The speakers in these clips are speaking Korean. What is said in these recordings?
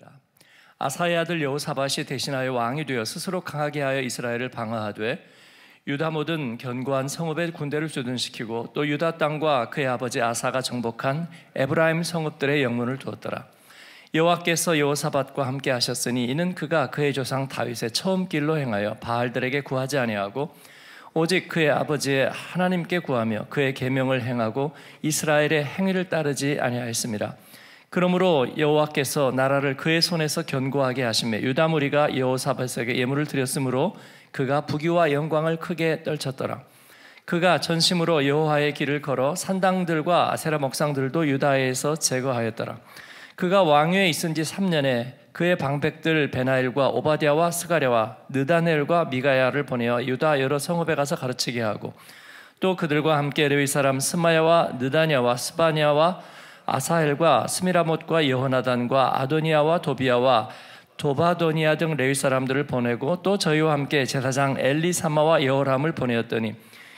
있습니다. 아사의 아들 여호사밧이 대신하여 왕이 되어 스스로 강하게 하여 이스라엘을 방어하되 유다 모든 견고한 성읍의 군대를 주둔시키고 또 유다 땅과 그의 아버지 아사가 정복한 에브라임 성읍들의 영문을 두었더라. 여호와께서 여호사밧과 함께 하셨으니 이는 그가 그의 조상 다윗의 처음 길로 행하여 바알들에게 구하지 아니하고 오직 그의 아버지의 하나님께 구하며 그의 계명을 행하고 이스라엘의 행위를 따르지 아니하였습니다. 그러므로 여호와께서 나라를 그의 손에서 견고하게 하심에 유다 무리가 여호사밧에게 예물을 드렸으므로 그가 부귀와 영광을 크게 떨쳤더라. 그가 전심으로 여호와의 길을 걸어 산당들과 아세라 목상들도 유다에서 제거하였더라. 그가 왕위에 있은 지 3년에 그의 방백들 베나일과 오바디아와 스가랴와 느다넬과 미가야를 보내어 유다 여러 성읍에 가서 가르치게 하고 또 그들과 함께 레위 사람 스마야와 느다냐와 스바냐와 아사엘과 스미라못과 여호나단과 아도니아와 도비아와 도바도니아 등 레위 사람들을 보내고 또 저희와 함께 제사장 엘리사마와 여호람을 보내었더니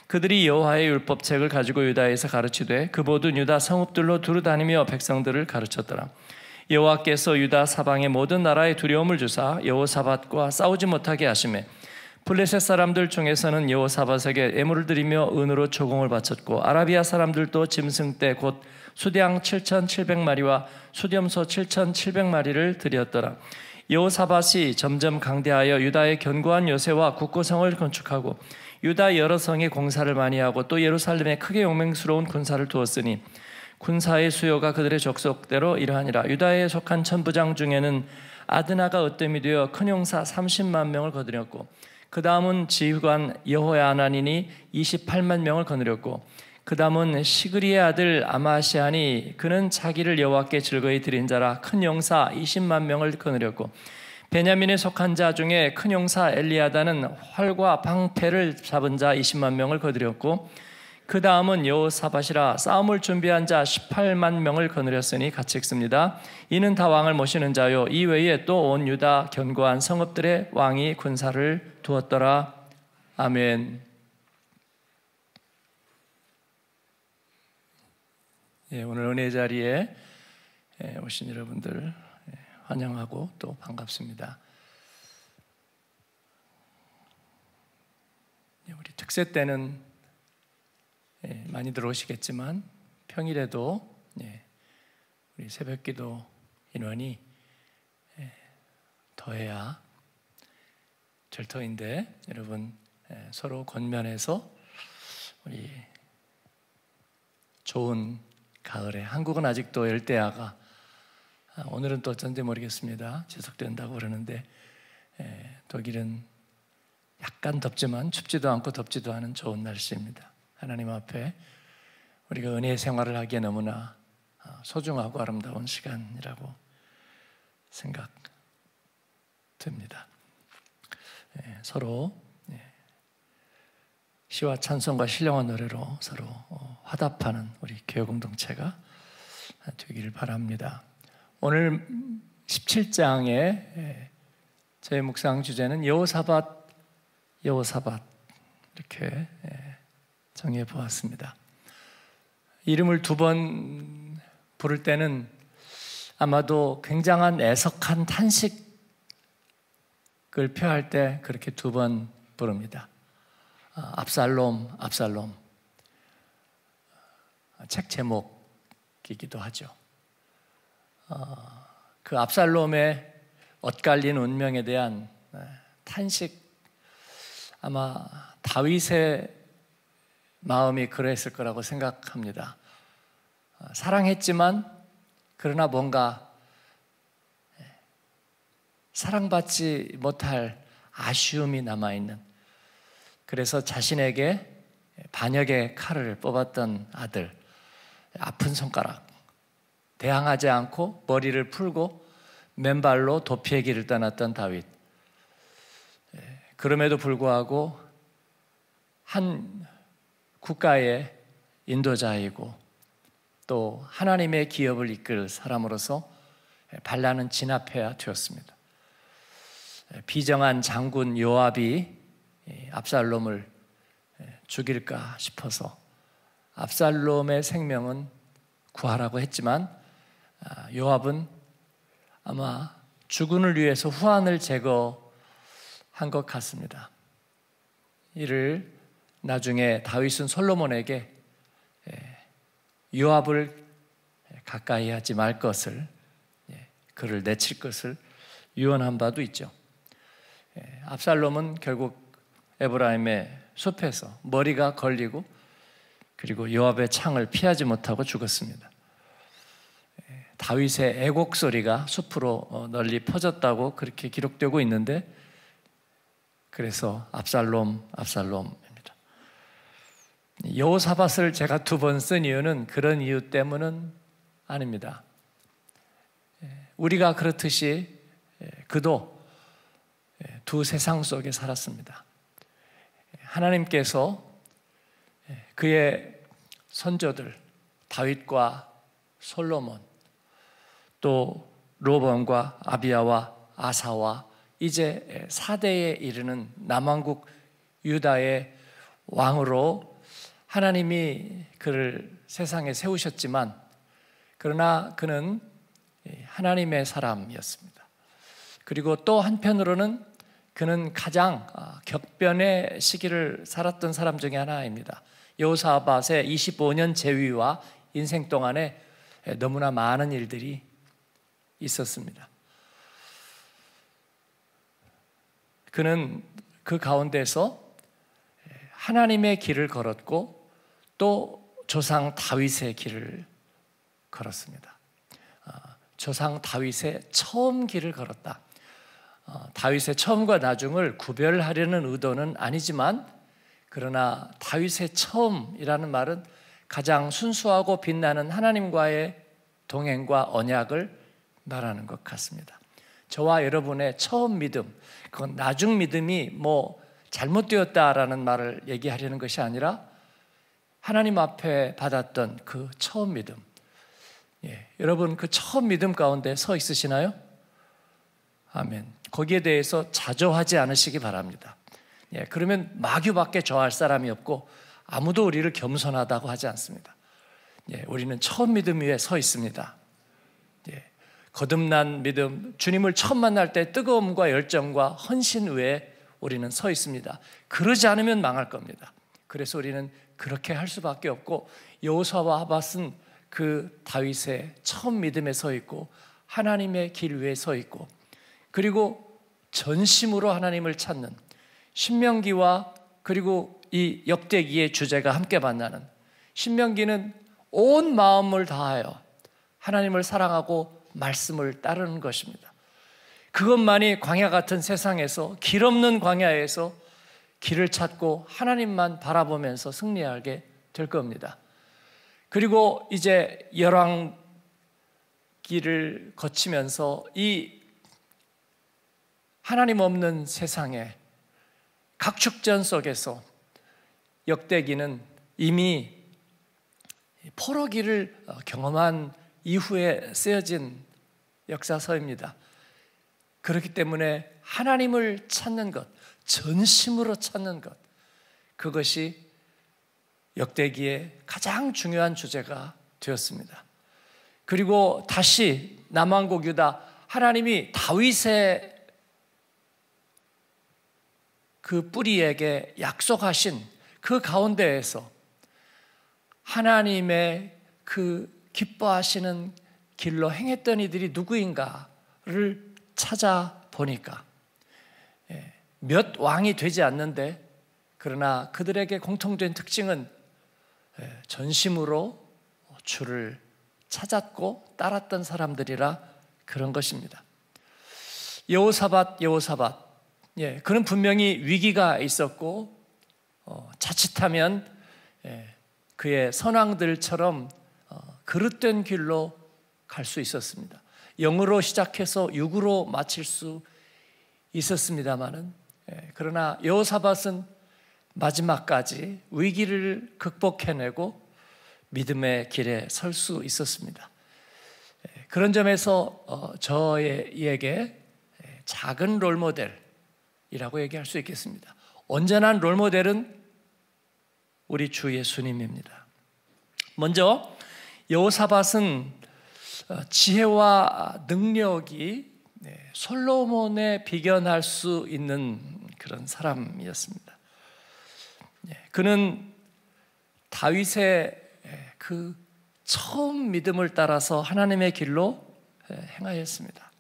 그들이 여호와의 율법책을 가지고 유다에서 가르치되 그 모든 유다 성읍들로 두루 다니며 백성들을 가르쳤더라. 여호와께서 유다 사방의 모든 나라에 두려움을 주사 여호사밭과 싸우지 못하게 하심에 블레셋 사람들 중에서는 여호사밧에게 예물을 드리며 은으로 조공을 바쳤고 아라비아 사람들도 짐승 때 곧 수량 7,700마리와 수렴소 7,700마리를 드렸더라. 여호사밧이 점점 강대하여 유다의 견고한 요새와 국고성을 건축하고 유다 여러 성에 공사를 많이 하고 또 예루살렘에 크게 용맹스러운 군사를 두었으니 군사의 수요가 그들의 적속대로 이러하니라 유다에 속한 천부장 중에는 아드나가 으뜸이 되어 큰 용사 30만 명을 거느렸고 그 다음은 지휘관 여호야 하나님이 28만 명을 거느렸고 그 다음은 시그리의 아들 아마시아니 그는 자기를 여호와께 즐거이 드린 자라 큰 용사 20만 명을 거느렸고 베냐민에 속한 자 중에 큰 용사 엘리아다는 활과 방패를 잡은 자 20만 명을 거느렸고 그 다음은 여호사밧이라 싸움을 준비한 자 18만 명을 거느렸으니 같이 읽습니다. 이는 다 왕을 모시는 자요 이 외에 또 온 유다 견고한 성읍들의 왕이 군사를 두었더라. 아멘. 예, 오늘 은혜 자리에 예, 오신 여러분들 예, 환영하고 또 반갑습니다. 예, 우리 특세 때는 예, 많이 들어오시겠지만 평일에도 예, 우리 새벽기도 인원이 예, 더해야 절터인데 여러분 서로 권면해서 우리 좋은 가을에 한국은 아직도 열대야가 아, 오늘은 또 어쩐지 모르겠습니다 지속된다고 그러는데 독일은 약간 덥지만 춥지도 않고 덥지도 않은 좋은 날씨입니다. 하나님 앞에 우리가 은혜의 생활을 하기에 너무나 어, 소중하고 아름다운 시간이라고 생각됩니다. 예, 서로 예, 시와 찬송과 신령한 노래로 서로 어, 화답하는 우리 교회 공동체가 되기를 바랍니다. 오늘 17장의 예, 저의 묵상 주제는 여호사밧, 여호사밧 이렇게 정해 보았습니다. 이름을 두 번 부를 때는 아마도 굉장한 애석한 탄식을 표할 때 그렇게 두 번 부릅니다. 아, 압살롬, 압살롬. 아, 책 제목이기도 하죠. 아, 그 압살롬의 엇갈린 운명에 대한 네, 탄식, 아마 다윗의 마음이 그랬을 거라고 생각합니다. 아, 사랑했지만 그러나 뭔가 예, 사랑받지 못할 아쉬움이 남아있는 그래서 자신에게 예, 반역의 칼을 뽑았던 아들 예, 아픈 손가락 대항하지 않고 머리를 풀고 맨발로 도피의 길을 떠났던 다윗 그럼에도 불구하고 한 국가의 인도자이고 또 하나님의 기업을 이끌 사람으로서 반란은 진압해야 되었습니다. 비정한 장군 요압이 압살롬을 죽일까 싶어서 압살롬의 생명은 구하라고 했지만 아, 요압은 아마 죽음을 위해서 후한을 제거한 것 같습니다. 이를 나중에 다윗은 솔로몬에게 유압을 예, 가까이 하지 말 것을 예, 그를 내칠 것을 유언한 바도 있죠. 예, 압살롬은 결국 에브라임의 숲에서 머리가 걸리고 그리고 요압의 창을 피하지 못하고 죽었습니다. 다윗의 애곡 소리가 숲으로 어, 널리 퍼졌다고 그렇게 기록되고 있는데 그래서 압살롬 압살롬 여호사밧을 제가 두 번 쓴 이유는 그런 이유 때문은 아닙니다. 예, 우리가 그렇듯이 예, 그도 예, 두 세상 속에 살았습니다. 하나님께서 그의 선조들 다윗과 솔로몬 또 로본과 아비야와 아사와 이제 사대에 이르는 남왕국 유다의 왕으로 하나님이 그를 세상에 세우셨지만 그러나 그는 하나님의 사람이었습니다. 그리고 또 한편으로는 그는 가장 아, 격변의 시기를 살았던 사람 중에 하나입니다. 여사밧의 25년 재위와 인생 동안에 너무나 많은 일들이 있었습니다. 그는 그 가운데서 하나님의 길을 걸었고 또 조상 다윗의 길을 걸었습니다. 아, 조상 다윗의 처음 길을 걸었다. 어, 다윗의 처음과 나중을 구별하려는 의도는 아니지만 그러나 다윗의 처음이라는 말은 가장 순수하고 빛나는 하나님과의 동행과 언약을 말하는 것 같습니다. 저와 여러분의 처음 믿음, 그건 나중 믿음이 뭐 잘못되었다라는 말을 얘기하려는 것이 아니라 하나님 앞에 받았던 그 처음 믿음. 예, 여러분 그 처음 믿음 가운데 서 있으시나요? 아멘. 거기에 대해서 자조하지 않으시기 바랍니다. 예, 그러면 마귀밖에 저할 사람이 없고 아무도 우리를 겸손하다고 하지 않습니다. 예, 우리는 처음 믿음 위에 서 있습니다. 예, 거듭난 믿음, 주님을 처음 만날 때 뜨거움과 열정과 헌신 위에 우리는 서 있습니다. 그러지 않으면 망할 겁니다. 그래서 우리는 그렇게 할 수밖에 없고 여호사와 하밧은 그 다윗의 처음 믿음에 서 있고 하나님의 길 위에 서 있고 그리고 전심으로 하나님을 찾는 신명기와 그리고 이 역대기의 주제가 함께 만나는 신명기는 온 마음을 다하여 하나님을 사랑하고 말씀을 따르는 것입니다. 그것만이 광야 같은 세상에서 길 없는 광야에서 길을 찾고 하나님만 바라보면서 승리하게 될 겁니다. 그리고 이제 열왕기를 거치면서 이 하나님 없는 세상에 각축전 속에서 역대기는 이미 포로기를 경험한 이후에 쓰여진 역사서입니다. 그렇기 때문에 하나님을 찾는 것, 전심으로 찾는 것. 그것이 역대기에 가장 중요한 주제가 되었습니다. 그리고 다시 남왕국 유다 하나님이 다윗의 그 뿌리에게 약속하신 그 가운데에서 하나님의 그 기뻐하시는 길로 행했던 이들이 누구인가를 찾아보니까 몇 왕이 되지 않는데 그러나 그들에게 공통된 특징은 예, 전심으로 주를 찾았고 따랐던 사람들이라 그런 것입니다. 여호사밧, 여호사밧. 예, 그는 분명히 위기가 있었고 어, 자칫하면 예, 그의 선왕들처럼 어, 그릇된 길로 갈 수 있었습니다. 영으로 시작해서 육으로 마칠 수 있었습니다만은 예, 그러나 여호사밧은 마지막까지 위기를 극복해내고 믿음의 길에 설 수 있었습니다. 예, 그런 점에서 어, 저에게 예, 작은 롤모델이라고 얘기할 수 있겠습니다. 언제나 롤모델은 우리 주 예수님입니다. 먼저 여호사밧은 어, 지혜와 능력이 네, 솔로몬에 비견할 수 있는 그런 사람이었습니다. 예, 그는 다윗의 예, 그 처음 믿음을 따라서 하나님의 길로 예, 행하였습니다.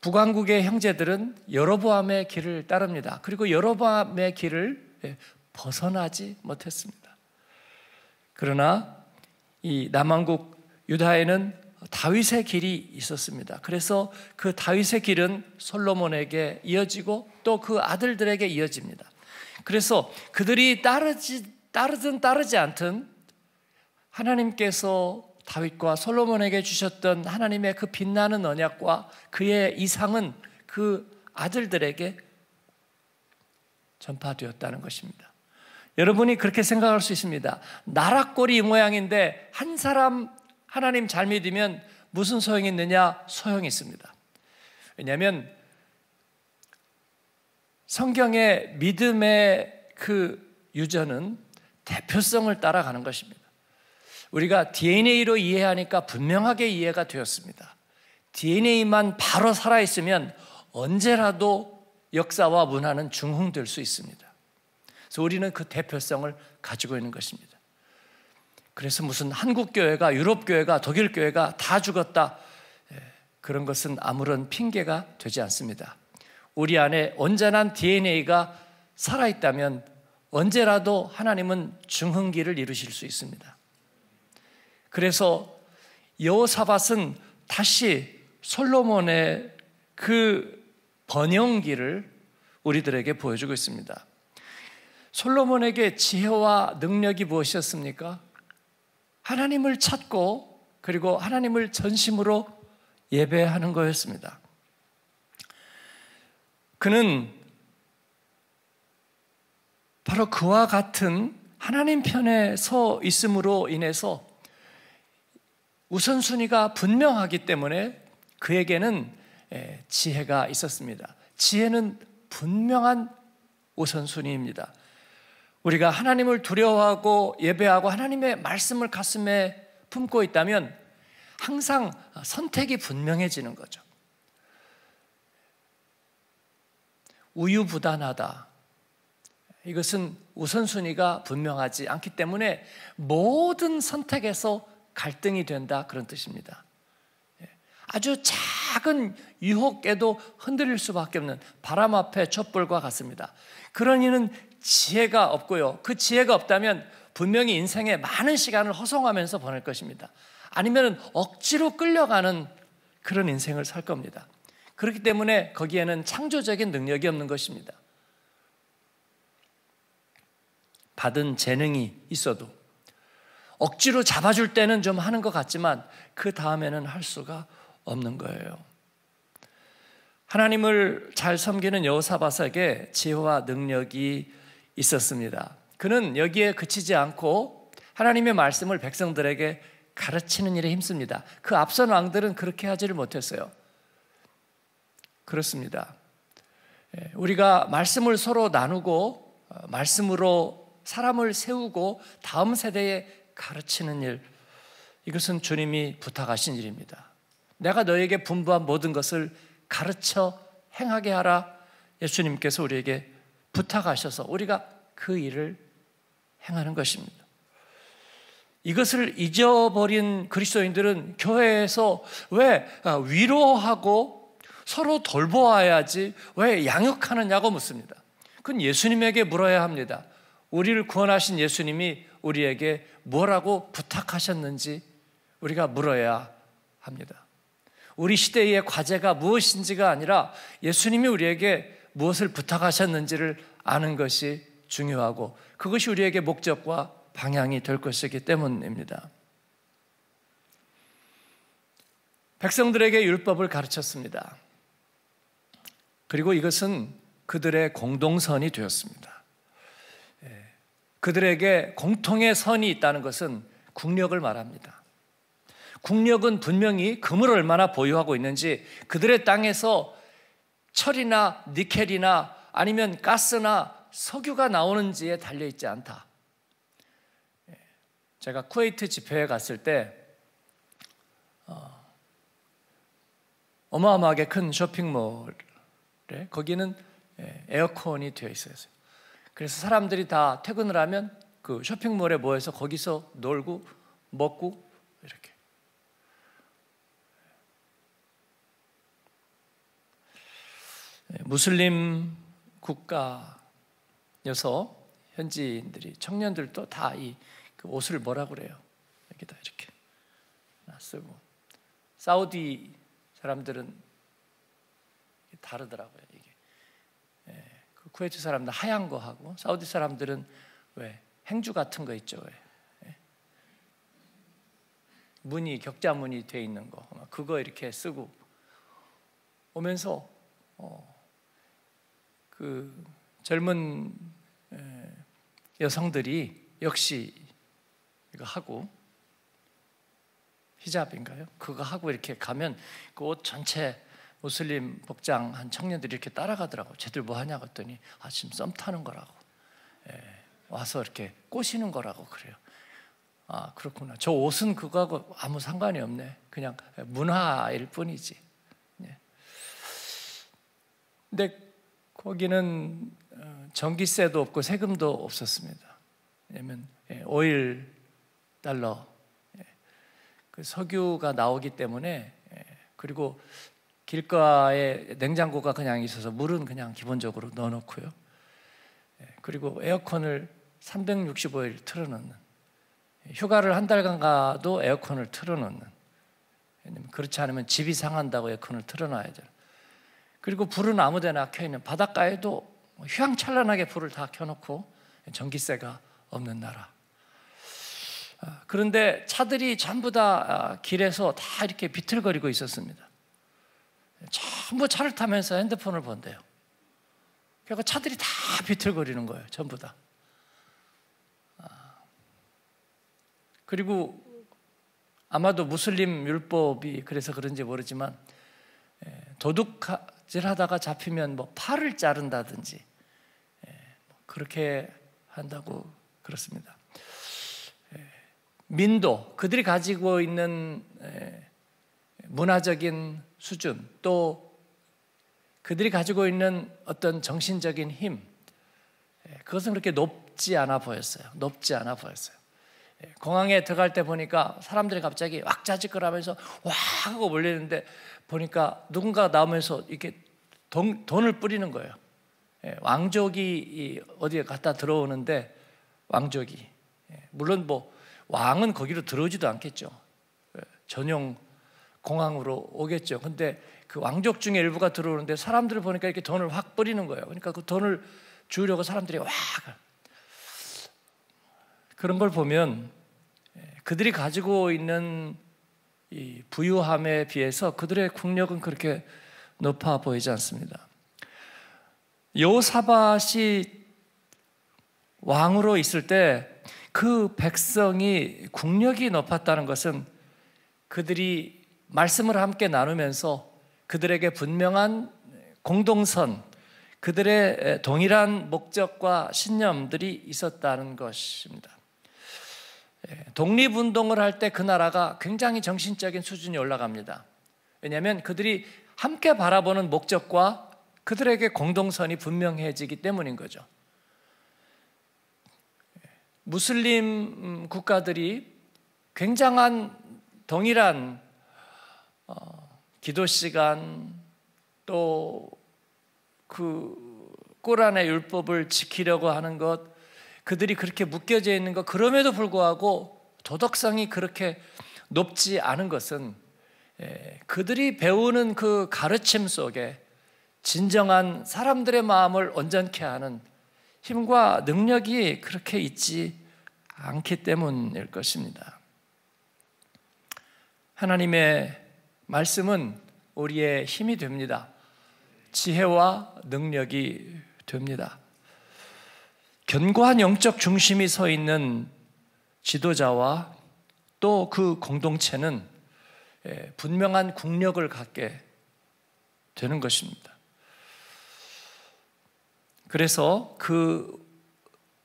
북왕국의 형제들은 여로보암의 길을 따릅니다. 그리고 여로보암의 길을 벗어나지 못했습니다. 그러나 이 남왕국 유다에는 다윗의 길이 있었습니다. 그래서 그 다윗의 길은 솔로몬에게 이어지고 또 그 아들들에게 이어집니다. 그래서 그들이 따르지 따르든 따르지 않든 하나님께서 다윗과 솔로몬에게 주셨던 하나님의 그 빛나는 언약과 그의 이상은 그 아들들에게 전파되었다는 것입니다. 여러분이 그렇게 생각할 수 있습니다. 나락골이 모양인데 한 사람 하나님 잘 믿으면 무슨 소용이 있느냐? 소용이 있습니다. 왜냐하면 성경의 믿음의 그 유전은 대표성을 따라가는 것입니다. 우리가 DNA로 이해하니까 분명하게 이해가 되었습니다. DNA만 바로 살아있으면 언제라도 역사와 문화는 중흥될 수 있습니다. 그래서 우리는 그 대표성을 가지고 있는 것입니다. 그래서 무슨 한국 교회가 유럽 교회가 독일 교회가 다 죽었다 예, 그런 것은 아무런 핑계가 되지 않습니다. 우리 안에 온전한 DNA가 살아 있다면 언제라도 하나님은 증흥기를 이루실 수 있습니다. 그래서 여호사밧은 다시 솔로몬의 그 번영기를 우리들에게 보여주고 있습니다. 솔로몬에게 지혜와 능력이 무엇이었습니까? 하나님을 찾고 그리고 하나님을 전심으로 예배하는 거였습니다. 그는 바로 그와 같은 하나님 편에 서 있음으로 인해서 우선순위가 분명하기 때문에 그에게는 지혜가 있었습니다. 지혜는 분명한 우선순위입니다. 우리가 하나님을 두려워하고 예배하고 하나님의 말씀을 가슴에 품고 있다면 항상 선택이 분명해지는 거죠. 우유부단하다. 이것은 우선순위가 분명하지 않기 때문에 모든 선택에서 갈등이 된다. 그런 뜻입니다. 예. 아주 작은 유혹에도 흔들릴 수밖에 없는 바람 앞에 촛불과 같습니다. 그러니는 지혜가 없고요. 그 지혜가 없다면 분명히 인생에 많은 시간을 허송하면서 보낼 것입니다. 아니면 억지로 끌려가는 그런 인생을 살 겁니다. 그렇기 때문에 거기에는 창조적인 능력이 없는 것입니다. 받은 재능이 있어도 억지로 잡아줄 때는 좀 하는 것 같지만 그 다음에는 할 수가 없는 거예요. 하나님을 잘 섬기는 여호사밧에게 지혜와 능력이 있었습니다. 그는 여기에 그치지 않고 하나님의 말씀을 백성들에게 가르치는 일에 힘씁니다. 그 앞선 왕들은 그렇게 하지를 못했어요. 그렇습니다. 예, 우리가 말씀을 서로 나누고 어, 말씀으로 사람을 세우고 다음 세대에 가르치는 일 이것은 주님이 부탁하신 일입니다. 내가 너에게 분부한 모든 것을 가르쳐 행하게 하라. 예수님께서 우리에게 부탁하셔서 우리가 그 일을 행하는 것입니다. 이것을 잊어버린 그리스도인들은 교회에서 왜 아, 위로하고 서로 돌보아야지 왜 양육하느냐고 묻습니다. 그건 예수님에게 물어야 합니다. 우리를 구원하신 예수님이 우리에게 뭐라고 부탁하셨는지 우리가 물어야 합니다. 우리 시대의 과제가 무엇인지가 아니라 예수님이 우리에게 무엇을 부탁하셨는지를 아는 것이 중요하고 그것이 우리에게 목적과 방향이 될 것이기 때문입니다. 백성들에게 율법을 가르쳤습니다. 그리고 이것은 그들의 공동선이 되었습니다. 예, 그들에게 공통의 선이 있다는 것은 국력을 말합니다. 국력은 분명히 금을 얼마나 보유하고 있는지 그들의 땅에서 철이나 니켈이나 아니면 가스나 석유가 나오는지에 달려 있지 않다. 예, 제가 쿠웨이트 집회에 갔을 때 어, 어마어마하게 큰 쇼핑몰에 거기는 예, 에어컨이 되어 있어요. 그래서 사람들이 다 퇴근을 하면 그 쇼핑몰에 모여서 거기서 놀고 먹고 이렇게 무슬림 국가여서 현지인들이 청년들도 다 이 그 옷을 뭐라 그래요? 여기다 이렇게 쓰고 사우디 사람들은 다르더라고요. 이게 예, 그 쿠웨이트 사람들 하얀 거 하고 사우디 사람들은 왜 행주 같은 거 있죠? 왜? 예. 무늬 격자 무늬 돼 있는 거 그거 이렇게 쓰고 오면서 어, 그 젊은 여성들이 역시 이거 하고 히잡인가요? 그거 하고 이렇게 가면 그옷 전체 무슬림 복장 한 청년들이 이렇게 따라가더라고. 쟤들 뭐 하냐고 했더니 아 지금 썸 타는 거라고. 예, 와서 이렇게 꼬시는 거라고 그래요. 아 그렇구나. 저 옷은 그거하고 아무 상관이 없네. 그냥 문화일 뿐이지. 예. 근데 거기는 어, 전기세도 없고 세금도 없었습니다. 왜냐면 예, 오일 달러 예, 그 석유가 나오기 때문에 예, 그리고 길가에 냉장고가 그냥 있어서 물은 그냥 기본적으로 넣어놓고요. 그리고 에어컨을 365일 틀어놓는 휴가를 한 달간 가도 에어컨을 틀어놓는 그렇지 않으면 집이 상한다고 에어컨을 틀어놔야 돼요. 그리고 불은 아무데나 켜 있는 바닷가에도 뭐 휘황찬란하게 불을 다 켜놓고 전기세가 없는 나라. 아, 그런데 차들이 전부 다 아, 길에서 다 이렇게 비틀거리고 있었습니다. 전부 차를 타면서 핸드폰을 본대요. 그러니까 차들이 다 비틀거리는 거예요. 전부 다. 아, 그리고 아마도 무슬림 율법이 그래서 그런지 모르지만 예, 도둑 질하다가 잡히면 뭐 팔을 자른다든지 예, 뭐 그렇게 한다고 그렇습니다. 예, 민도 그들이 가지고 있는 예, 문화적인 수준 또 그들이 가지고 있는 어떤 정신적인 힘 그것은 그렇게 높지 않아 보였어요. 높지 않아 보였어요. 예, 공항에 들어갈 때 보니까 사람들이 갑자기 왁자지껄하면서 와 하고 몰리는데 보니까 누군가 나오면서 이렇게 돈, 돈을 뿌리는 거예요. 예, 왕족이 어디에 갔다 들어오는데 왕족이 예, 물론 뭐 왕은 거기로 들어오지도 않겠죠. 예, 전용 공항으로 오겠죠. 근데 그 왕족 중에 일부가 들어오는데 사람들을 보니까 이렇게 돈을 확 뿌리는 거예요. 그러니까 그 돈을 주려고 사람들이 와 그런 걸 보면 예, 그들이 가지고 있는 부유함에 비해서 그들의 국력은 그렇게 높아 보이지 않습니다. 여사밧이 왕으로 있을 때 그 백성이 국력이 높았다는 것은 그들이 말씀을 함께 나누면서 그들에게 분명한 공동선, 그들의 동일한 목적과 신념들이 있었다는 것입니다. 독립운동을 할 때 그 나라가 굉장히 정신적인 수준이 올라갑니다. 왜냐하면 그들이 함께 바라보는 목적과 그들에게 공동선이 분명해지기 때문인 거죠. 무슬림 국가들이 굉장한 동일한 기도 시간 또그 꼬란의 율법을 지키려고 하는 것 그들이 그렇게 묶여져 있는 것 그럼에도 불구하고 도덕성이 그렇게 높지 않은 것은 예, 그들이 배우는 그 가르침 속에 진정한 사람들의 마음을 온전케 하는 힘과 능력이 그렇게 있지 않기 때문일 것입니다. 하나님의 말씀은 우리의 힘이 됩니다. 지혜와 능력이 됩니다. 견고한 영적 중심이 서 있는 지도자와 또 그 공동체는 예, 분명한 국력을 갖게 되는 것입니다. 그래서 그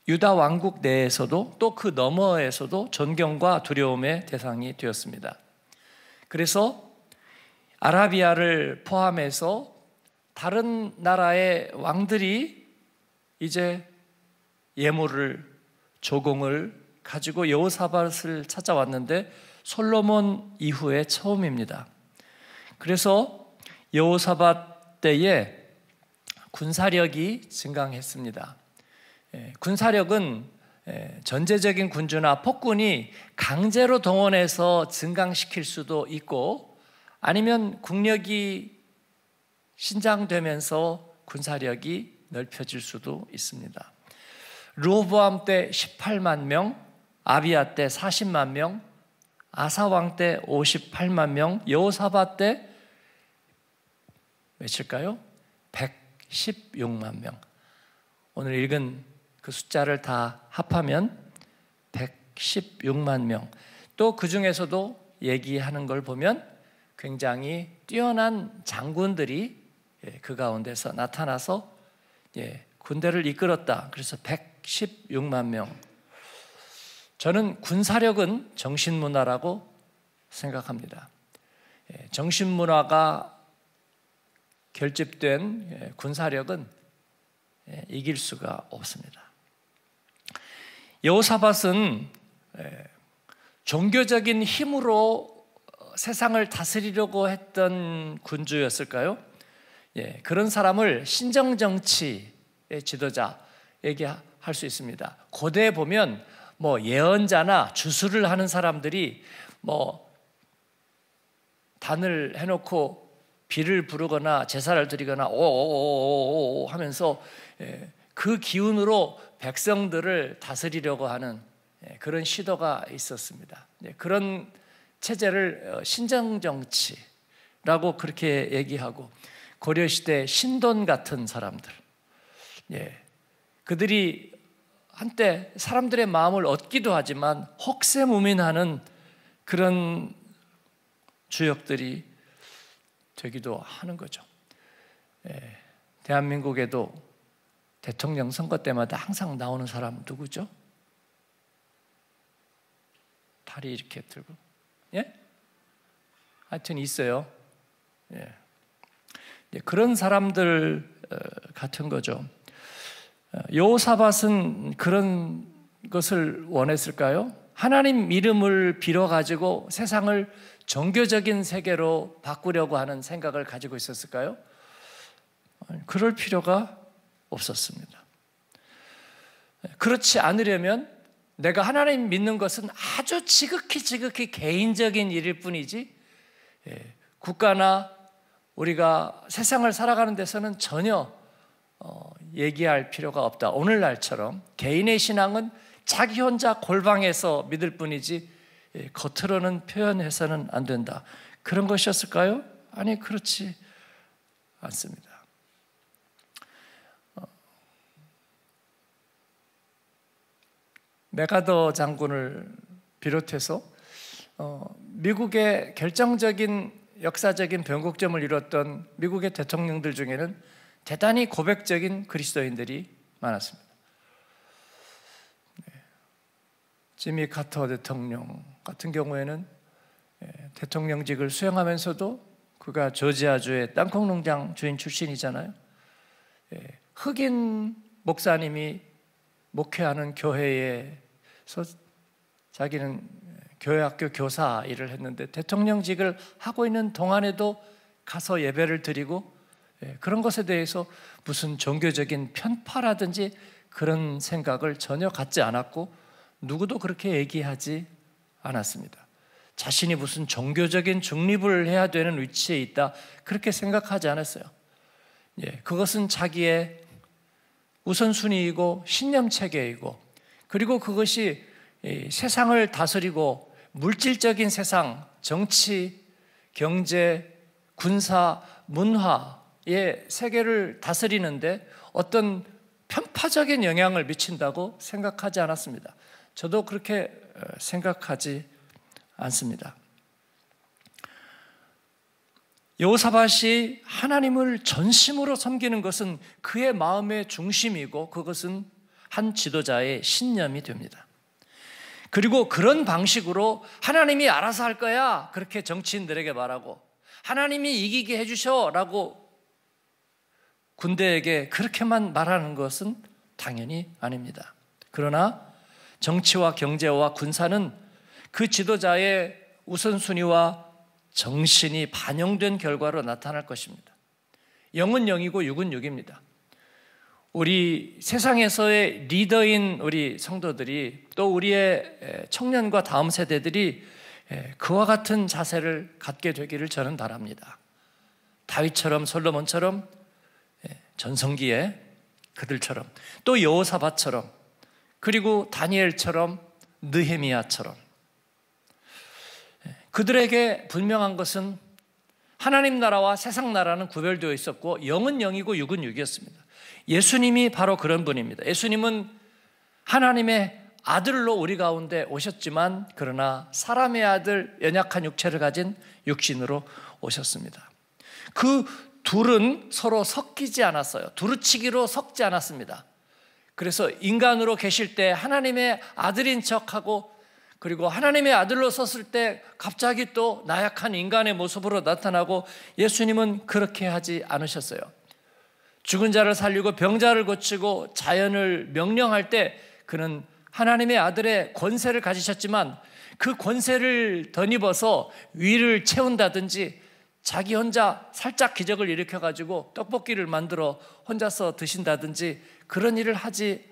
유다 왕국 내에서도 또 그 너머에서도 존경과 두려움의 대상이 되었습니다. 그래서 아라비아를 포함해서 다른 나라의 왕들이 이제 예물을 조공을 가지고 여호사밭을 찾아왔는데 솔로몬 이후에 처음입니다. 그래서 여호사밭 때에 군사력이 증강했습니다. 예, 군사력은 예, 전제적인 군주나 폭군이 강제로 동원해서 증강시킬 수도 있고 아니면 국력이 신장되면서 군사력이 넓혀질 수도 있습니다. 로보암 때 18만 명, 아비아때 40만 명, 아사 왕때 58만 명, 여호사바때 몇일까요? 116만 명. 오늘 읽은 그 숫자를 다 합하면 116만 명. 또 그 중에서도 얘기하는 걸 보면 굉장히 뛰어난 장군들이 예, 그 가운데서 나타나서 예, 군대를 이끌었다. 그래서 116만 명. 저는 군사력은 정신문화라고 생각합니다. 예, 정신문화가 결집된 예, 군사력은 예, 이길 수가 없습니다. 여호사밧은 종교적인 힘으로 어, 세상을 다스리려고 했던 군주였을까요? 그런 사람을 신정정치 지도자에게 할 수 있습니다. 고대에 보면 뭐 예언자나 주술을 하는 사람들이 뭐 단을 해놓고 비를 부르거나 제사를 드리거나 오오오오 하면서 예, 그 기운으로 백성들을 다스리려고 하는 예, 그런 시도가 있었습니다. 예, 그런 체제를 어, 신장 정치라고 그렇게 얘기하고 고려 시대 신돈 같은 사람들 예. 그들이 한때 사람들의 마음을 얻기도 하지만 혹세무민하는 그런 주역들이 되기도 하는 거죠. 예. 대한민국에도 대통령 선거 때마다 항상 나오는 사람 누구죠? 다리 이렇게 들고. 예? 하여튼 있어요. 예. 네, 그런 사람들 어, 같은 거죠. 요사밭은 그런 것을 원했을까요? 하나님 이름을 빌어 가지고 세상을 종교적인 세계로 바꾸려고 하는 생각을 가지고 있었을까요? 그럴 필요가 없었습니다. 그렇지 않으려면 내가 하나님 믿는 것은 아주 지극히 지극히 개인적인 일일 뿐이지 예, 국가나 우리가 세상을 살아가는 데서는 전혀 어, 얘기할 필요가 없다. 오늘날처럼 개인의 신앙은 자기 혼자 골방에서 믿을 뿐이지 예, 겉으로는 표현해서는 안 된다. 그런 것이었을까요? 아니, 그렇지 않습니다. 어, 메가더 장군을 비롯해서 어, 미국의 결정적인 역사적인 변곡점을 이뤘던 미국의 대통령들 중에는 대단히 고백적인 그리스도인들이 많았습니다. 네. 지미 카터 대통령 같은 경우에는 예, 대통령직을 수행하면서도 그가 조지아주의 땅콩 농장 주인 출신이잖아요. 예, 흑인 목사님이 목회하는 교회에서 자기는 교회 학교 교사 일을 했는데 대통령직을 하고 있는 동안에도 가서 예배를 드리고 예, 그런 것에 대해서 무슨 종교적인 편파라든지 그런 생각을 전혀 갖지 않았고 누구도 그렇게 얘기하지 않았습니다. 자신이 무슨 종교적인 중립을 해야 되는 위치에 있다 그렇게 생각하지 않았어요. 예, 그것은 자기의 우선순위이고 신념 체계이고 그리고 그것이 세상을 다스리고 물질적인 세상, 정치, 경제, 군사, 문화 예, 세계를 다스리는데 어떤 편파적인 영향을 미친다고 생각하지 않았습니다. 저도 그렇게 어, 생각하지 않습니다. 여사밭이 하나님을 전심으로 섬기는 것은 그의 마음의 중심이고 그것은 한 지도자의 신념이 됩니다. 그리고 그런 방식으로 하나님이 알아서 할 거야 그렇게 정치인들에게 말하고 하나님이 이기게 해주셔라고 군대에게 그렇게만 말하는 것은 당연히 아닙니다. 그러나 정치와 경제와 군사는 그 지도자의 우선순위와 정신이 반영된 결과로 나타날 것입니다. 0은 0이고 6은 6입니다. 우리 세상에서의 리더인 우리 성도들이 또 우리의 청년과 다음 세대들이 그와 같은 자세를 갖게 되기를 저는 바랍니다. 다윗처럼 솔로몬처럼 전성기에 그들처럼 또 여호사밧처럼 그리고 다니엘처럼 느헤미야처럼 예, 그들에게 분명한 것은 하나님 나라와 세상 나라는 구별되어 있었고 영은 영이고 육은 육이었습니다. 예수님이 바로 그런 분입니다. 예수님은 하나님의 아들로 우리 가운데 오셨지만 그러나 사람의 아들 연약한 육체를 가진 육신으로 오셨습니다. 그 둘은 서로 섞이지 않았어요. 두루치기로 섞지 않았습니다. 그래서 인간으로 계실 때 하나님의 아들인 척하고 그리고 하나님의 아들로 섰을 때 갑자기 또 나약한 인간의 모습으로 나타나고 예수님은 그렇게 하지 않으셨어요. 죽은 자를 살리고 병자를 고치고 자연을 명령할 때 그는 하나님의 아들의 권세를 가지셨지만 그 권세를 덧입어서 위를 채운다든지 자기 혼자 살짝 기적을 일으켜 가지고 떡볶이를 만들어 혼자서 드신다든지 그런 일을 하지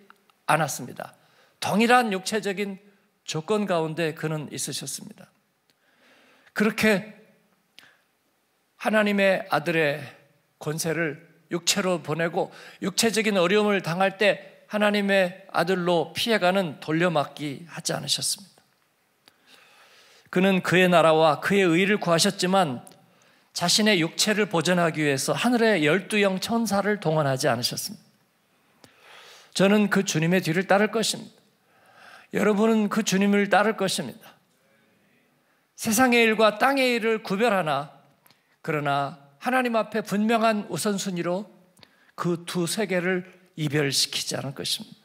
않았습니다. 동일한 육체적인 조건 가운데 그는 있으셨습니다. 그렇게 하나님의 아들의 권세를 육체로 보내고 육체적인 어려움을 당할 때 하나님의 아들로 피해가는 돌려막기 하지 않으셨습니다. 그는 그의 나라와 그의 의를 구하셨지만 자신의 육체를 보존하기 위해서 하늘의 열두 형 천사를 동원하지 않으셨습니다. 저는 그 주님의 뒤를 따를 것입니다. 여러분은 그 주님을 따를 것입니다. 세상의 일과 땅의 일을 구별하나 그러나 하나님 앞에 분명한 우선순위로 그 두 세계를 이별시키지 않을 것입니다.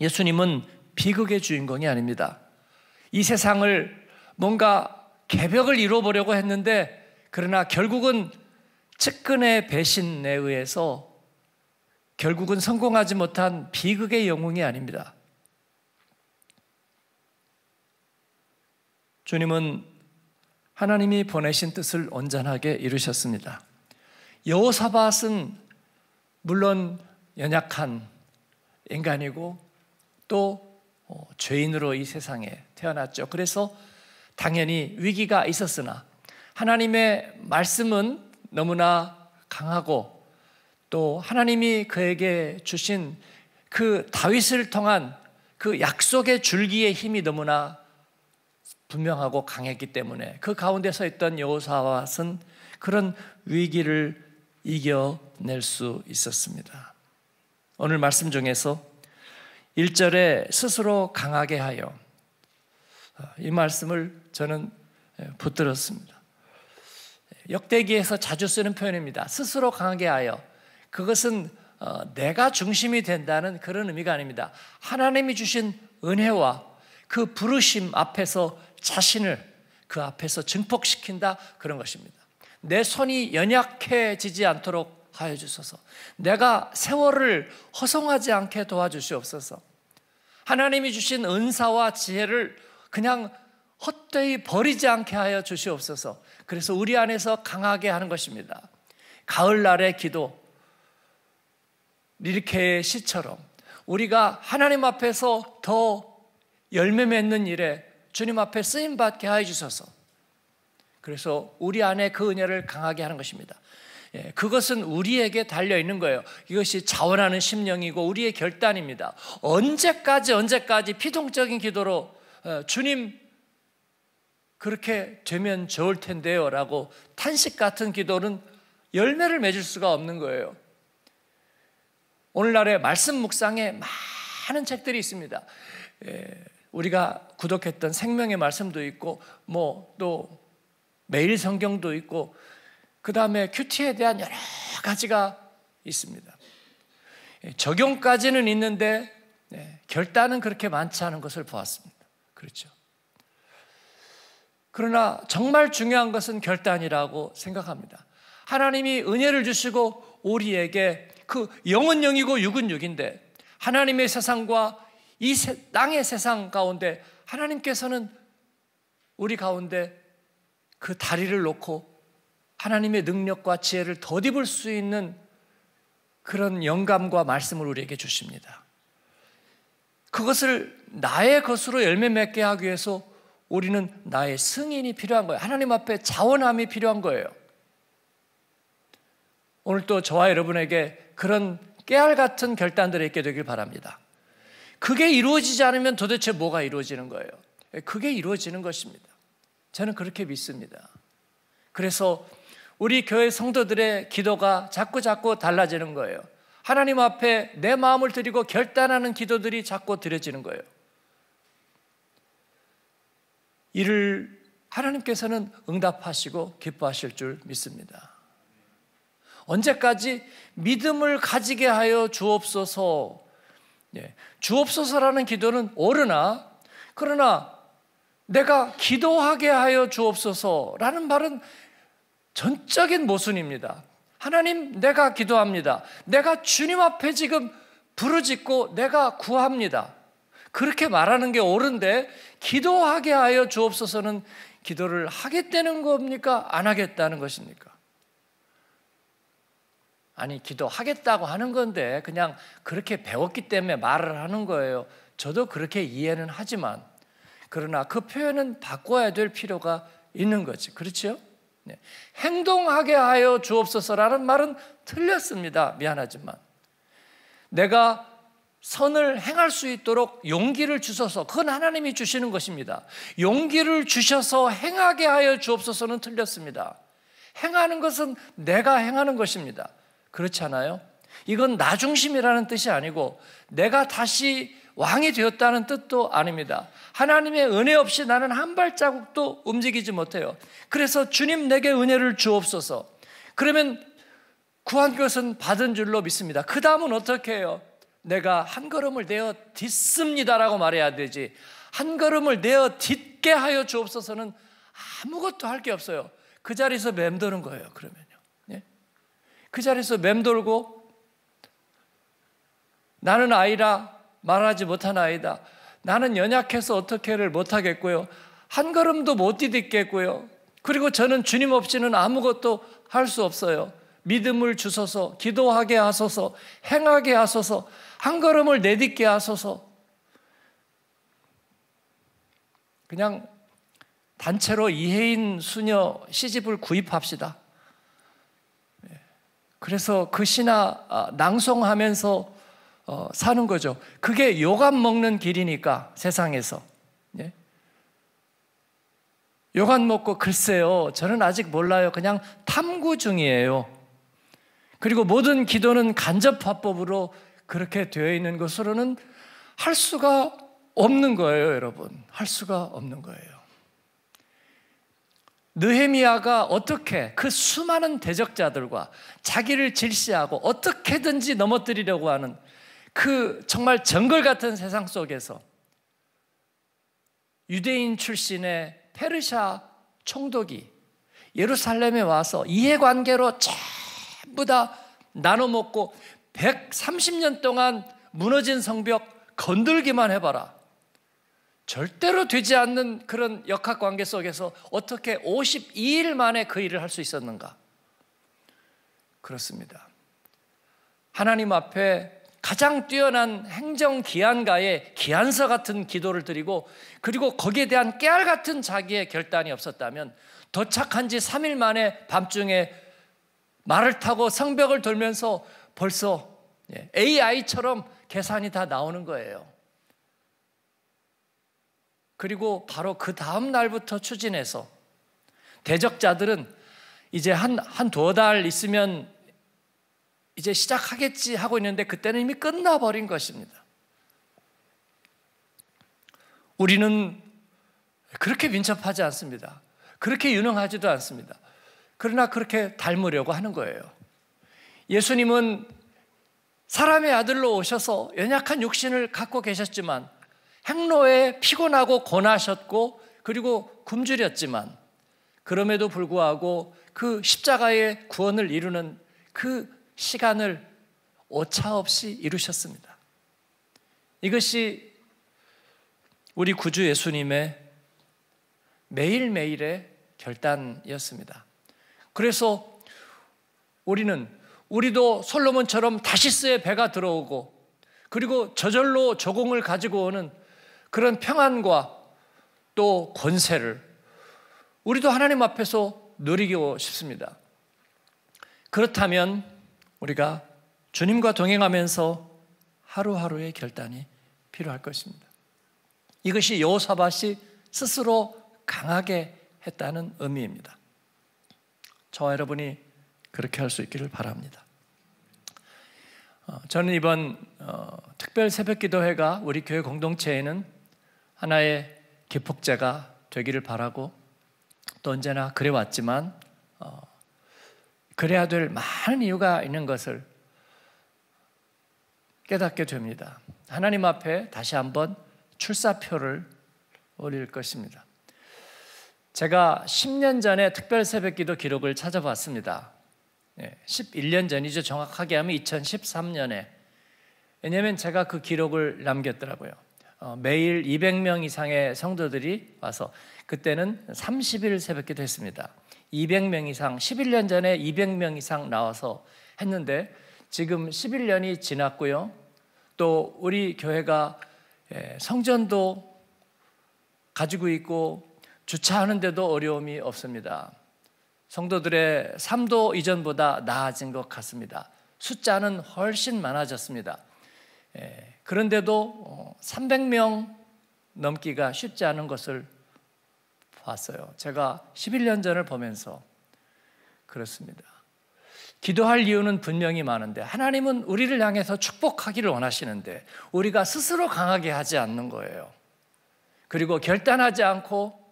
예수님은 비극의 주인공이 아닙니다. 이 세상을 뭔가 개벽을 이루어보려고 했는데 그러나 결국은 측근의 배신에 의해서 결국은 성공하지 못한 비극의 영웅이 아닙니다. 주님은 하나님이 보내신 뜻을 온전하게 이루셨습니다. 여호사밧은 물론 연약한 인간이고 또 어, 죄인으로 이 세상에 태어났죠. 그래서 당연히 위기가 있었으나 하나님의 말씀은 너무나 강하고 또 하나님이 그에게 주신 그 다윗을 통한 그 약속의 줄기의 힘이 너무나 분명하고 강했기 때문에 그 가운데서 있던 여호사밧은 그런 위기를 이겨낼 수 있었습니다. 오늘 말씀 중에서 1절에 스스로 강하게 하여 이 말씀을 저는 붙들었습니다. 역대기에서 자주 쓰는 표현입니다. 스스로 강하게 하여 그것은 어, 내가 중심이 된다는 그런 의미가 아닙니다. 하나님이 주신 은혜와 그 부르심 앞에서 자신을 그 앞에서 증폭시킨다 그런 것입니다. 내 손이 연약해지지 않도록 하여 주소서. 내가 세월을 허송하지 않게 도와주시옵소서. 하나님이 주신 은사와 지혜를 그냥 헛되이 버리지 않게 하여 주시옵소서. 그래서 우리 안에서 강하게 하는 것입니다. 가을날의 기도, 리르케의 시처럼 우리가 하나님 앞에서 더 열매 맺는 일에 주님 앞에 쓰임 받게 하여 주소서. 그래서 우리 안에 그 은혜를 강하게 하는 것입니다. 예, 그것은 우리에게 달려 있는 거예요. 이것이 자원하는 심령이고 우리의 결단입니다. 언제까지 언제까지 피동적인 기도로 어, 주님 그렇게 되면 좋을 텐데요. 라고 탄식 같은 기도는 열매를 맺을 수가 없는 거예요. 오늘날의 말씀 묵상에 많은 책들이 있습니다. 예, 우리가 구독했던 생명의 말씀도 있고, 뭐 또 매일 성경도 있고, 그 다음에 큐티에 대한 여러 가지가 있습니다. 예, 적용까지는 있는데 예, 결단은 그렇게 많지 않은 것을 보았습니다. 그렇죠. 그러나 정말 중요한 것은 결단이라고 생각합니다. 하나님이 은혜를 주시고 우리에게 그 영은 영이고 육은 육인데 하나님의 세상과 이 땅의 세상 가운데 하나님께서는 우리 가운데 그 다리를 놓고 하나님의 능력과 지혜를 덧입을 수 있는 그런 영감과 말씀을 우리에게 주십니다. 그것을 나의 것으로 열매 맺게 하기 위해서 우리는 나의 승인이 필요한 거예요. 하나님 앞에 자원함이 필요한 거예요. 오늘 또 저와 여러분에게 그런 깨알 같은 결단들을 있게 되길 바랍니다. 그게 이루어지지 않으면 도대체 뭐가 이루어지는 거예요? 그게 이루어지는 것입니다. 저는 그렇게 믿습니다. 그래서 우리 교회 성도들의 기도가 자꾸 자꾸 달라지는 거예요. 하나님 앞에 내 마음을 드리고 결단하는 기도들이 자꾸 드려지는 거예요. 이를 하나님께서는 응답하시고 기뻐하실 줄 믿습니다. 언제까지 믿음을 가지게 하여 주옵소서. 예, 주옵소서라는 기도는 오르나 그러나 내가 기도하게 하여 주옵소서라는 말은 전적인 모순입니다. 하나님, 내가 기도합니다. 내가 주님 앞에 지금 부르짖고 내가 구합니다. 그렇게 말하는 게 옳은데 기도하게 하여 주옵소서는 기도를 하겠다는 겁니까? 안 하겠다는 것입니까? 아니 기도하겠다고 하는 건데 그냥 그렇게 배웠기 때문에 말을 하는 거예요. 저도 그렇게 이해는 하지만 그러나 그 표현은 바꿔야 될 필요가 있는 거지. 그렇죠? 네. 행동하게 하여 주옵소서라는 말은 틀렸습니다. 미안하지만 내가 선을 행할 수 있도록 용기를 주셔서 그건 하나님이 주시는 것입니다. 용기를 주셔서 행하게 하여 주옵소서는 틀렸습니다. 행하는 것은 내가 행하는 것입니다. 그렇지 않아요? 이건 나 중심이라는 뜻이 아니고 내가 다시 왕이 되었다는 뜻도 아닙니다. 하나님의 은혜 없이 나는 한 발자국도 움직이지 못해요. 그래서 주님 내게 은혜를 주옵소서. 그러면 구한 것은 받은 줄로 믿습니다. 그 다음은 어떻게 해요? 내가 한 걸음을 내어 딛습니다라고 말해야 되지. 한 걸음을 내어 딛게 하여 주옵소서는 아무것도 할 게 없어요. 그 자리에서 맴도는 거예요. 그러면요. 예? 그 자리에서 맴돌고 나는 아이라 말하지 못한 아이다. 나는 연약해서 어떻게를 못하겠고요. 한 걸음도 못 디뎠겠고요. 그리고 저는 주님 없이는 아무것도 할 수 없어요. 믿음을 주소서, 기도하게 하소서, 행하게 하소서, 한 걸음을 내딛게 하소서. 그냥 단체로 이해인 수녀 시집을 구입합시다. 예. 그래서 그 신화 아, 낭송하면서 어, 사는 거죠. 그게 요감 먹는 길이니까 세상에서. 예. 요감 먹고 글쎄요. 저는 아직 몰라요. 그냥 탐구 중이에요. 그리고 모든 기도는 간접화법으로 그렇게 되어 있는 것으로는 할 수가 없는 거예요, 여러분. 할 수가 없는 거예요. 느헤미야가 어떻게 그 수많은 대적자들과 자기를 질시하고 어떻게든지 넘어뜨리려고 하는 그 정말 정글 같은 세상 속에서 유대인 출신의 페르샤 총독이 예루살렘에 와서 이해관계로 쫙 전부 다 나눠 먹고 130년 동안 무너진 성벽 건들기만 해봐라. 절대로 되지 않는 그런 역학 관계 속에서 어떻게 52일 만에 그 일을 할 수 있었는가? 그렇습니다. 하나님 앞에 가장 뛰어난 행정 기한가에 기한서 같은 기도를 드리고 그리고 거기에 대한 깨알 같은 자기의 결단이 없었다면 도착한 지 3일 만에 밤중에 말을 타고 성벽을 돌면서 벌써 예, AI처럼 계산이 다 나오는 거예요. 그리고 바로 그 다음 날부터 추진해서 대적자들은 이제 한, 한 두어 달 있으면 이제 시작하겠지 하고 있는데 그때는 이미 끝나버린 것입니다. 우리는 그렇게 민첩하지 않습니다. 그렇게 유능하지도 않습니다. 그러나 그렇게 닮으려고 하는 거예요. 예수님은 사람의 아들로 오셔서 연약한 육신을 갖고 계셨지만 행로에 피곤하고 고나셨고 그리고 굶주렸지만 그럼에도 불구하고 그 십자가의 구원을 이루는 그 시간을 오차 없이 이루셨습니다. 이것이 우리 구주 예수님의 매일매일의 결단이었습니다. 그래서 우리는 우리도 솔로몬처럼 다시스의 배가 들어오고 그리고 저절로 조공을 가지고 오는 그런 평안과 또 권세를 우리도 하나님 앞에서 누리고 싶습니다. 그렇다면 우리가 주님과 동행하면서 하루하루의 결단이 필요할 것입니다. 이것이 여호사밭이 스스로 강하게 했다는 의미입니다. 저와 여러분이 그렇게 할 수 있기를 바랍니다. 어, 저는 이번 어, 특별 새벽 기도회가 우리 교회 공동체에는 하나의 기폭제가 되기를 바라고 또 언제나 그래왔지만 어, 그래야 될 많은 이유가 있는 것을 깨닫게 됩니다. 하나님 앞에 다시 한번 출사표를 올릴 것입니다. 제가 10년 전에 특별 새벽 기도 기록을 찾아봤습니다. 11년 예, 전이죠. 정확하게 하면 2013년에. 왜냐면 제가 그 기록을 남겼더라고요. 어, 매일 200명 이상의 성도들이 와서 그때는 30일 새벽 기도 했습니다. 200명 이상, 11년 전에 200명 이상 나와서 했는데 지금 11년이 지났고요. 또 우리 교회가 예, 성전도 가지고 있고 주차하는데도 어려움이 없습니다. 성도들의 삶도 이전보다 나아진 것 같습니다. 숫자는 훨씬 많아졌습니다. 예, 그런데도 300명 어, 넘기가 쉽지 않은 것을 봤어요. 제가 11년 전을 보면서 그렇습니다. 기도할 이유는 분명히 많은데 하나님은 우리를 향해서 축복하기를 원하시는데 우리가 스스로 강하게 하지 않는 거예요. 그리고 결단하지 않고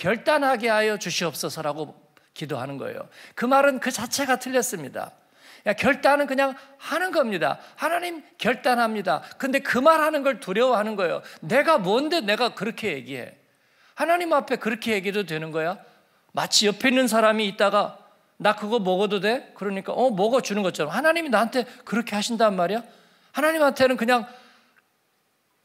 결단하게 하여 주시옵소서라고 기도하는 거예요. 그 말은 그 자체가 틀렸습니다. 그러니까 결단은 그냥 하는 겁니다. 하나님 결단합니다. 근데 그 말하는 걸 두려워하는 거예요. 내가 뭔데 내가 그렇게 얘기해? 하나님 앞에 그렇게 얘기도 되는 거야? 마치 옆에 있는 사람이 있다가 나 그거 먹어도 돼? 그러니까 어 먹어 주는 것처럼 하나님이 나한테 그렇게 하신단 말이야. 하나님한테는 그냥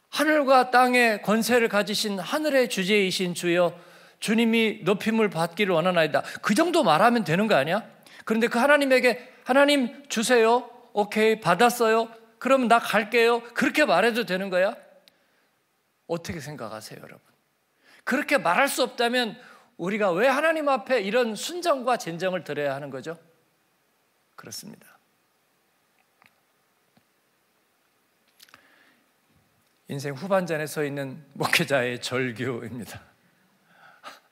하늘과 땅의 권세를 가지신 하늘의 주제이신 주여 주님이 높임을 받기를 원하나이다. 그 정도 말하면 되는 거 아니야? 그런데 그 하나님에게 하나님 주세요. 오케이 받았어요. 그러나 갈게요. 그렇게 말해도 되는 거야? 어떻게 생각하세요, 여러분? 그렇게 말할 수 없다면 우리가 왜 하나님 앞에 이런 순정과 진정을 드려야 하는 거죠? 그렇습니다. 인생 후반전에 서 있는 목회자의 절규입니다.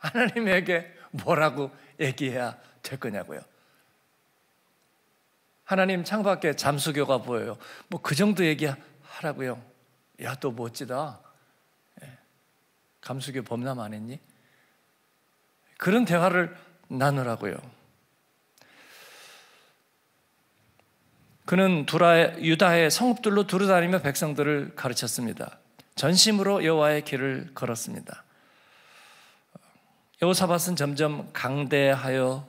하나님에게 뭐라고 얘기해야 될 거냐고요. 하나님 창밖에 잠수교가 보여요. 뭐 그 정도 얘기하라고요. 야, 또 멋지다. 예. 감수교 범람 안 했니? 그런 대화를 나누라고요. 그는 두라의, 유다의 성읍들로 두루다니며 백성들을 가르쳤습니다. 전심으로 여호와의 길을 걸었습니다. 여호사밧은 점점 강대하여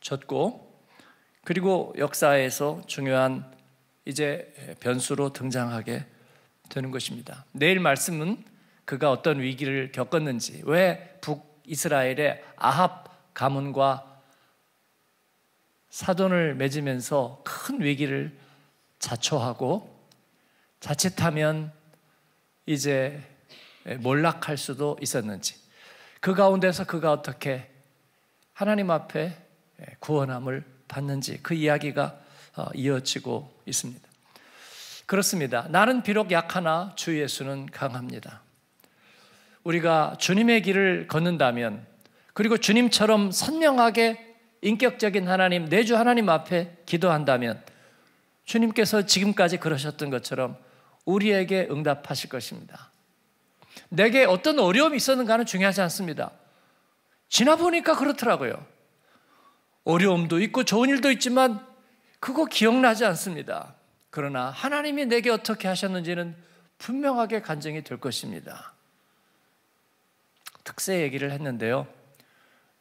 졌고 그리고 역사에서 중요한 이제 변수로 등장하게 되는 것입니다. 내일 말씀은 그가 어떤 위기를 겪었는지 왜 북이스라엘의 아합 가문과 사돈을 맺으면서 큰 위기를 자초하고 자칫하면 이제 몰락할 수도 있었는지 그 가운데서 그가 어떻게 하나님 앞에 예, 구원함을 받는지 그 이야기가 어, 이어지고 있습니다. 그렇습니다. 나는 비록 약하나 주 예수는 강합니다. 우리가 주님의 길을 걷는다면 그리고 주님처럼 선명하게 인격적인 하나님, 내주 하나님 앞에 기도한다면 주님께서 지금까지 그러셨던 것처럼 우리에게 응답하실 것입니다. 내게 어떤 어려움이 있었는가는 중요하지 않습니다. 지나보니까 그렇더라고요. 어려움도 있고 좋은 일도 있지만 그거 기억나지 않습니다. 그러나 하나님이 내게 어떻게 하셨는지는 분명하게 간증이 될 것입니다. 특세 얘기를 했는데요.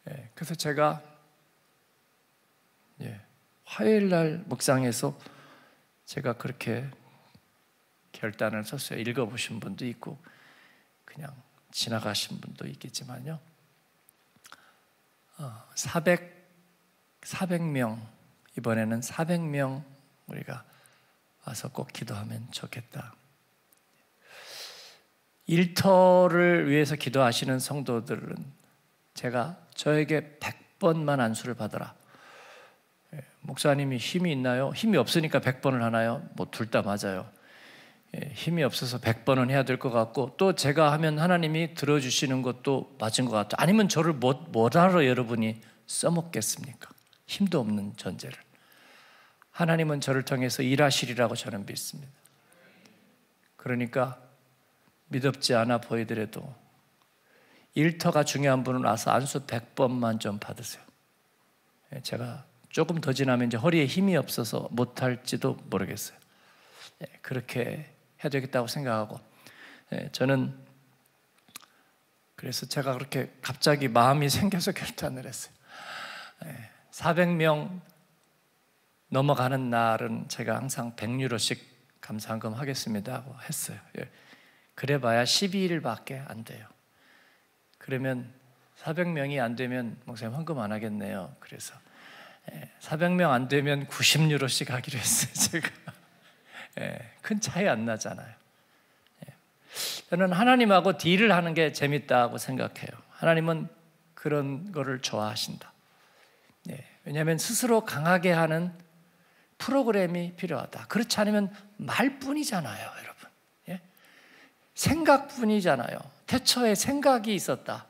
예, 그래서 제가 예, 화요일 날 묵상에서 제가 그렇게 결단을 섰어요. 읽어보신 분도 있고 그냥 지나가신 분도 있겠지만요. 400 어, 400명 이번에는 400명 우리가 와서 꼭 기도하면 좋겠다. 일터를 위해서 기도하시는 성도들은 제가 저에게 100번만 안수를 받아라. 예, 목사님이 힘이 있나요? 힘이 없으니까 100번을 하나요? 뭐 둘 다 맞아요. 예, 힘이 없어서 100번은 해야 될 것 같고 또 제가 하면 하나님이 들어주시는 것도 맞은 것 같아요. 아니면 저를 뭐, 뭐러 여러분이 써먹겠습니까? 힘도 없는 존재를. 하나님은 저를 통해서 일하시리라고 저는 믿습니다. 그러니까 믿음지 않아 보이더라도 일터가 중요한 분은 와서 안수 100번만 좀 받으세요. 예, 제가 조금 더 지나면 이제 허리에 힘이 없어서 못할지도 모르겠어요. 예, 그렇게 해야 되겠다고 생각하고 예, 저는 그래서 제가 그렇게 갑자기 마음이 생겨서 결단을 했어요. 예, 400명 넘어가는 날은 제가 항상 100유로씩 감상금 하겠습니다 고 했어요. 예, 그래봐야 12일밖에 안 돼요. 그러면 400명이 안 되면 목사님 헌금 안 하겠네요. 그래서 400명 예, 안 되면 90유로씩 하기로 했어요. 제가 예, 큰 차이 안 나잖아요. 예. 저는 하나님하고 딜을 하는 게 재밌다고 생각해요. 하나님은 그런 거를 좋아하신다. 예, 왜냐하면 스스로 강하게 하는 프로그램이 필요하다. 그렇지 않으면 말뿐이잖아요, 여러분. 생각뿐이잖아요. 태초에 생각이 있었다.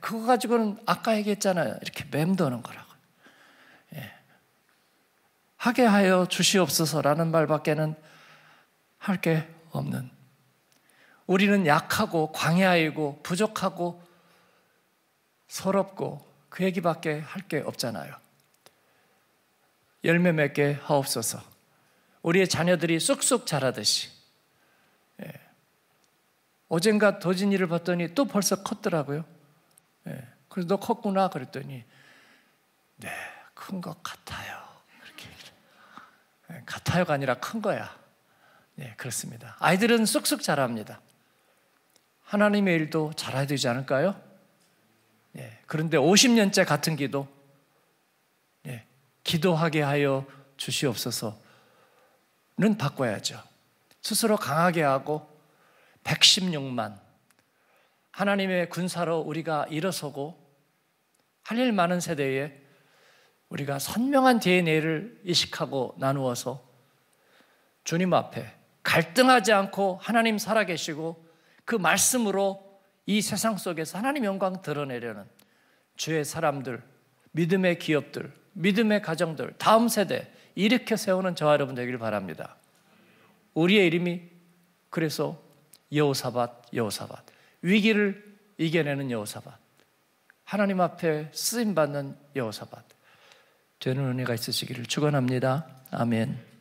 그거 가지고는 아까 얘기했잖아요. 이렇게 맴도는 거라. 하게 하여 주시옵소서라는 말밖에는 할 게 없는 우리는 약하고 광야이고 부족하고 서럽고 그 얘기밖에 할 게 없잖아요. 열매 맺게 하옵소서. 우리의 자녀들이 쑥쑥 자라듯이. 예. 어젠가 도진이를 봤더니 또 벌써 컸더라고요. 예. 그래서 너 컸구나 그랬더니 네, 큰 것 같아요. 예, 같아요가 아니라 큰 거야. 네, 그렇습니다. 아이들은 쑥쑥 자랍니다. 하나님의 일도 잘해야 되지 않을까요? 예, 그런데 50년째 같은 기도, 예, 기도하게 하여 주시옵소서는 바꿔야죠. 스스로 강하게 하고 116만 하나님의 군사로 우리가 일어서고 할 일 많은 세대에 우리가 선명한 DNA를 이식하고 나누어서 주님 앞에 갈등하지 않고 하나님 살아계시고 그 말씀으로 이 세상 속에서 하나님 영광 드러내려는 주의 사람들, 믿음의 기업들, 믿음의 가정들, 다음 세대 일으켜 세우는 저와 여러분 되길 바랍니다. 우리의 이름이 그래서 여호사밧, 여호사밧. 위기를 이겨내는 여호사밧. 하나님 앞에 쓰임 받는 여호사밧. 되는 은혜가 있으시기를 축원합니다. 아멘.